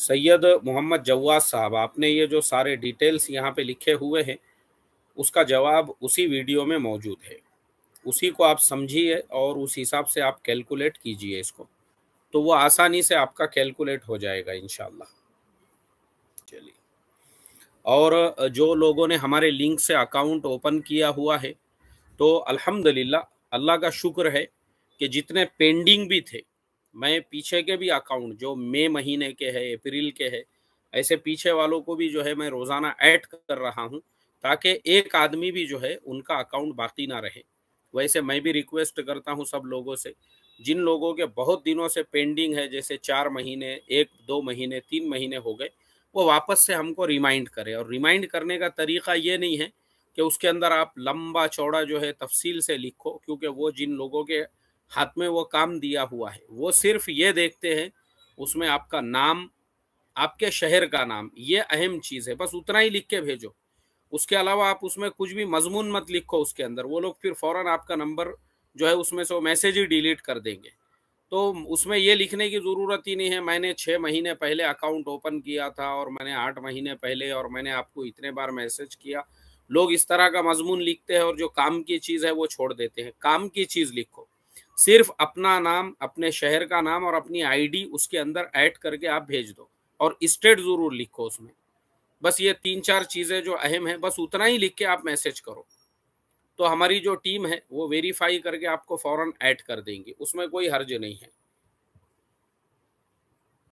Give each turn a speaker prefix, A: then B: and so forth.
A: सैयद मोहम्मद जवाद साहब आपने ये जो सारे डिटेल्स यहाँ पे लिखे हुए हैं उसका जवाब उसी वीडियो में मौजूद है उसी को आप समझिए और उस हिसाब से आप कैलकुलेट कीजिए इसको तो वो आसानी से आपका कैलकुलेट हो जाएगा इन चलिए और जो लोगों ने हमारे लिंक से अकाउंट ओपन किया हुआ है तो अल्हम्दुलिल्लाह अल्लाह का शुक्र है कि जितने पेंडिंग भी थे मैं पीछे के भी अकाउंट जो मई महीने के है अप्रैल के है ऐसे पीछे वालों को भी जो है मैं रोजाना ऐड कर रहा हूँ ताकि एक आदमी भी जो है उनका अकाउंट बाकी ना रहे वैसे मैं भी रिक्वेस्ट करता हूँ सब लोगों से जिन लोगों के बहुत दिनों से पेंडिंग है जैसे चार महीने एक दो महीने तीन महीने हो गए वो वापस से हमको रिमाइंड करे और रिमाइंड करने का तरीका ये नहीं है कि उसके अंदर आप लंबा चौड़ा जो है तफसील से लिखो क्योंकि वो जिन लोगों के हाथ में वो काम दिया हुआ है वो सिर्फ ये देखते हैं उसमें आपका नाम आपके शहर का नाम ये अहम चीज़ है बस उतना ही लिख के भेजो उसके अलावा आप उसमें कुछ भी मजमून मत लिखो उसके अंदर वो लोग फिर फ़ौर आपका नंबर जो है उसमें से वो मैसेज ही डिलीट कर देंगे तो उसमें ये लिखने की ज़रूरत ही नहीं है मैंने छः महीने पहले अकाउंट ओपन किया था और मैंने आठ महीने पहले और मैंने आपको इतने बार मैसेज किया लोग इस तरह का मजमून लिखते हैं और जो काम की चीज़ है वो छोड़ देते हैं काम की चीज़ लिखो सिर्फ अपना नाम अपने शहर का नाम और अपनी आईडी उसके अंदर ऐड करके आप भेज दो और स्टेट ज़रूर लिखो उसमें बस ये तीन चार चीज़ें जो अहम है बस उतना ही लिख के आप मैसेज करो तो हमारी जो टीम है वो वेरीफाई करके आपको फ़ौरन ऐड कर देंगी उसमें कोई हर्ज नहीं है